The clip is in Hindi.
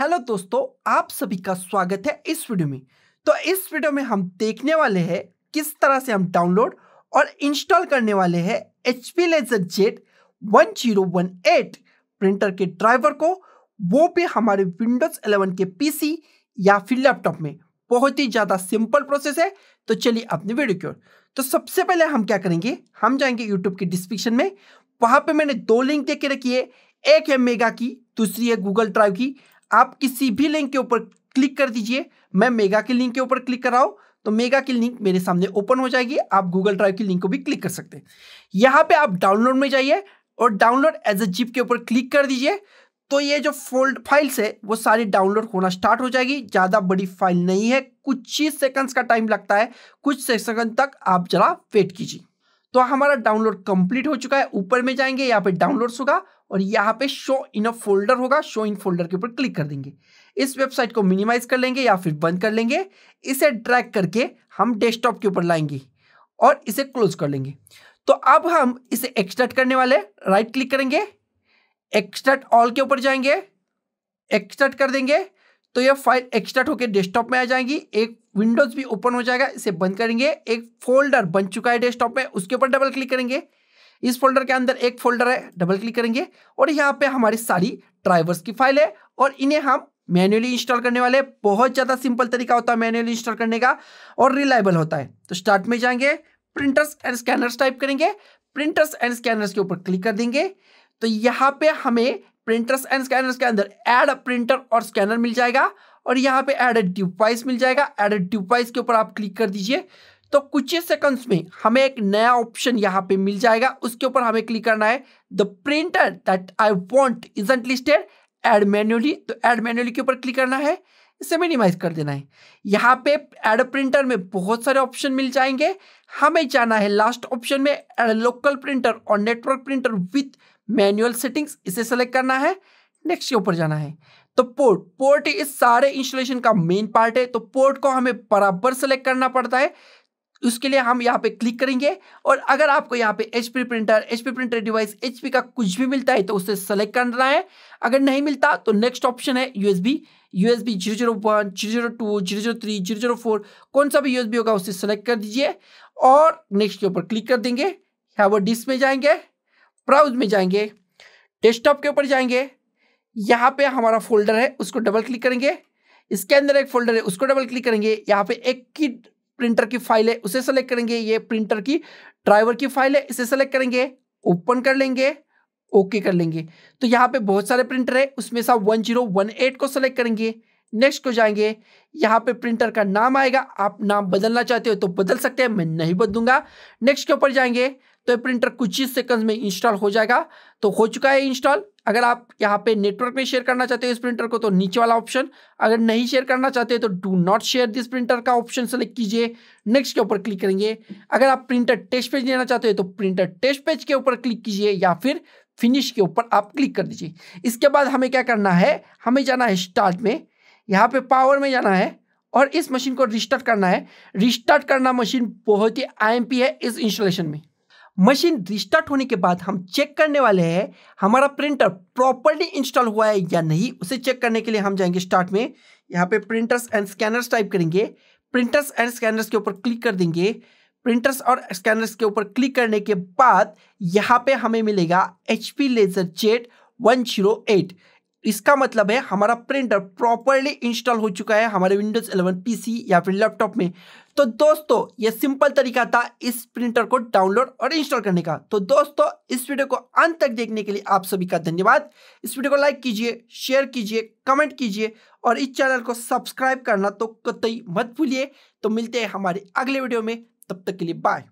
हेलो दोस्तों आप सभी का स्वागत है इस वीडियो में तो इस वीडियो में हम देखने वाले हैं किस तरह से हम डाउनलोड और इंस्टॉल करने वाले हैं H P LaserJet one zero one eight printer के ड्राइवर को वो भी हमारे विंडोज 11 के पीसी या फिर लैपटॉप में बहुत ही ज़्यादा सिंपल प्रोसेस है तो चलिए अपने वीडियो की ओर तो सबसे पहले हम क्या करेंगे हम जाएंगे यूट्यूब के डिस्क्रिप्शन में वहाँ पर मैंने दो लिंक दे के रखी है एक है मेगा की दूसरी है गूगल ड्राइव की आप किसी भी लिंक के ऊपर क्लिक कर दीजिए मैं मेगा के लिंक के ऊपर क्लिक कर रहा हूं तो मेगा की लिंक मेरे सामने ओपन हो जाएगी आप गूगल ड्राइव की लिंक को भी क्लिक कर सकते हैं यहां पे आप डाउनलोड में जाइए और डाउनलोड एज ए जिप के ऊपर क्लिक कर दीजिए तो ये जो फोल्ड फाइल्स है वो सारी डाउनलोड होना स्टार्ट हो जाएगी ज़्यादा बड़ी फाइल नहीं है कुछ ही सेकंड्स का टाइम लगता है कुछ सेकंड तक आप जरा वेट कीजिए तो हमारा डाउनलोड कंप्लीट हो चुका है ऊपर में जाएंगे यहाँ पे डाउनलोड्स होगा और यहाँ पे शो इन अ फोल्डर होगा शो इन फोल्डर के ऊपर क्लिक कर देंगे इस वेबसाइट को मिनिमाइज कर लेंगे या फिर बंद कर लेंगे इसे ड्रैग करके हम डेस्कटॉप के ऊपर लाएंगे और इसे क्लोज कर लेंगे तो अब हम इसे एक्सट्रैक्ट करने वाले राइट क्लिक करेंगे एक्सट्रैक्ट ऑल के ऊपर जाएंगे एक्सट्रैक्ट कर देंगे तो यह फाइल एक्सट्रैक्ट होकर डेस्कटॉप में आ जाएगी एक विंडोज भी ओपन हो जाएगा इसे बंद करेंगे एक फोल्डर बन चुका है डेस्कटॉप में उसके ऊपर डबल क्लिक करेंगे इस फोल्डर के अंदर एक फोल्डर है डबल क्लिक करेंगे और यहाँ पे हमारी सारी ड्राइवर्स की फाइल है और इन्हें हम मैन्युअली इंस्टॉल करने वाले बहुत ज़्यादा सिंपल तरीका होता है मैन्युअली इंस्टॉल करने का और रिलायबल होता है तो स्टार्ट में जाएंगे प्रिंटर्स एंड स्कैनर्स टाइप करेंगे प्रिंटर्स एंड स्कैनर्स के ऊपर क्लिक कर देंगे तो यहाँ पे हमें प्रिंटर्स एंड स्कैनर्स के अंदर एड प्रिंटर और स्कैनर मिल जाएगा और यहाँ पे एड डिवाइस मिल जाएगा एड डिवाइस के ऊपर आप क्लिक कर दीजिए तो कुछ ही सेकंड्स में हमें एक नया ऑप्शन यहाँ पे मिल जाएगा उसके ऊपर हमें क्लिक करना है the printer that I want isn't listed add manually तो एड मैन्युअली के ऊपर क्लिक करना है इसे मिनिमाइज कर देना है यहाँ पे एड प्रिंटर में बहुत सारे ऑप्शन मिल जाएंगे हमें जाना है लास्ट ऑप्शन में एड लोकल प्रिंटर और network printer with manual settings इसे सेलेक्ट करना है नेक्स्ट के ऊपर जाना है तो पोर्ट पोर्ट इस सारे इंस्टॉलेशन का मेन पार्ट है तो पोर्ट को हमें बराबर सेलेक्ट करना पड़ता है उसके लिए हम यहाँ पे क्लिक करेंगे और अगर आपको यहाँ पे H printer H printer device H का कुछ भी मिलता है तो उसे सेलेक्ट करना है अगर नहीं मिलता तो नेक्स्ट ऑप्शन है U U S B S B zero zero one zero zero two zero zero three zero zero four कौन सा भी बी होगा उसे सेलेक्ट कर दीजिए और नेक्स्ट के ऊपर क्लिक कर देंगे यहाँ वो डिस्क में जाएंगे ब्राउज में जाएंगे डेस्कटॉप के ऊपर जाएंगे यहाँ पे हमारा फोल्डर है उसको डबल क्लिक करेंगे इसके अंदर एक फोल्डर है उसको डबल क्लिक करेंगे यहाँ पे एक की प्रिंटर की फाइल है उसे सेलेक्ट करेंगे ये प्रिंटर की ड्राइवर की फाइल है इसे सेलेक्ट करेंगे ओपन कर लेंगे ओके okay कर लेंगे तो यहाँ पे बहुत सारे प्रिंटर है उसमें से वन जीरो वन एट को सेलेक्ट करेंगे नेक्स्ट को जाएंगे यहाँ पे प्रिंटर का नाम आएगा आप नाम बदलना चाहते हो तो बदल सकते हैं मैं नहीं बदलूंगा नेक्स्ट के ऊपर जाएंगे तो ये प्रिंटर कुछ ही सेकंड में इंस्टॉल हो जाएगा तो हो चुका है इंस्टॉल अगर आप यहाँ पे नेटवर्क में शेयर करना चाहते हो इस प्रिंटर को तो नीचे वाला ऑप्शन अगर नहीं शेयर करना चाहते तो do not share this printer का ऑप्शन सेलेक्ट कीजिए नेक्स्ट के ऊपर क्लिक करेंगे अगर आप प्रिंटर टेस्ट पेज लेना चाहते हो तो प्रिंटर टेस्ट पेज के ऊपर क्लिक कीजिए या फिर फिनिश के ऊपर आप क्लिक कर दीजिए इसके बाद हमें क्या करना है हमें जाना है स्टार्ट में यहाँ पर पावर में जाना है और इस मशीन को रिस्टार्ट करना है रिस्टार्ट करना मशीन बहुत ही आई है इस इंस्टॉलेशन में मशीन रिस्टार्ट होने के बाद हम चेक करने वाले हैं हमारा प्रिंटर प्रॉपरली इंस्टॉल हुआ है या नहीं उसे चेक करने के लिए हम जाएंगे स्टार्ट में यहाँ पे प्रिंटर्स एंड स्कैनर्स टाइप करेंगे प्रिंटर्स एंड स्कैनर्स के ऊपर क्लिक कर देंगे प्रिंटर्स और स्कैनर्स के ऊपर क्लिक करने के बाद यहाँ पे हमें मिलेगा H P LaserJet one zero eight इसका मतलब है हमारा प्रिंटर प्रॉपरली इंस्टॉल हो चुका है हमारे विंडोज 11 पीसी या फिर लैपटॉप में तो दोस्तों ये सिंपल तरीका था इस प्रिंटर को डाउनलोड और इंस्टॉल करने का तो दोस्तों इस वीडियो को अंत तक देखने के लिए आप सभी का धन्यवाद इस वीडियो को लाइक कीजिए शेयर कीजिए कमेंट कीजिए और इस चैनल को सब्सक्राइब करना तो कतई मत भूलिए तो मिलते हैं हमारे अगले वीडियो में तब तक के लिए बाय